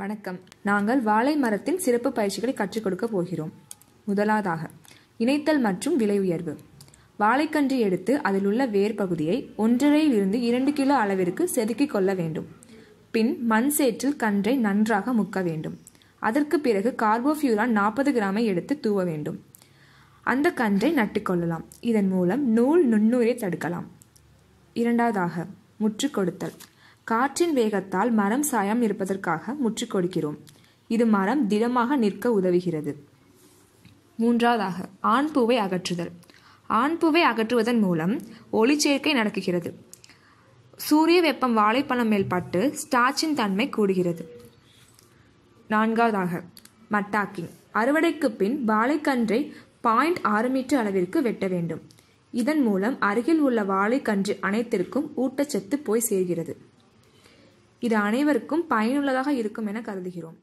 வணக்கம் நாங்கள் வாழை மரத்தின் சிறப்பு பயிற்சிகளை கற்றுக் கொடுக்க போகிறோம் முதலாவதாக இணைத்தல் மற்றும் விலை உயர்வு வாழைக்கன்று எடுத்து அதில் உள்ள வேர் பகுதியை ஒன்றரையில் இருந்து இரண்டு கிலோ அளவிற்கு செதுக்கிக் கொள்ள வேண்டும் பின் மண் சேற்றில் கன்றை நன்றாக முக்க வேண்டும் அதற்கு பிறகு கார்போஃபியூரான் நாற்பது கிராமை எடுத்து தூவ வேண்டும் அந்த கன்றை நட்டுக்கொள்ளலாம் இதன் மூலம் நூல் நுண்ணுயிரை தடுக்கலாம் இரண்டாவதாக முற்று கொடுத்தல் காற்றின் வேகத்தால் மரம் சாயம் இருப்பதற்காக முற்றி கொடுக்கிறோம் இது மரம் திடமாக நிற்க உதவுகிறது மூன்றாவதாக ஆண் பூவை அகற்றுதல் ஆண் பூவை அகற்றுவதன் மூலம் ஒளிச்சேர்க்கை நடக்குகிறது சூரிய வெப்பம் வாழைப்பழம் மேல் பட்டு தன்மை கூடுகிறது நான்காவதாக மட்டாக்கிங் அறுவடைக்கு பின் வாழைக்கன்றை பாயிண்ட் ஆறு மீட்டர் அளவிற்கு வெட்ட வேண்டும் இதன் மூலம் அருகில் உள்ள வாழைக்கன்று அனைத்திற்கும் ஊட்டச்சத்து போய் சேர்கிறது இது அனைவருக்கும் பயனுள்ளதாக இருக்கும் என கருதுகிறோம்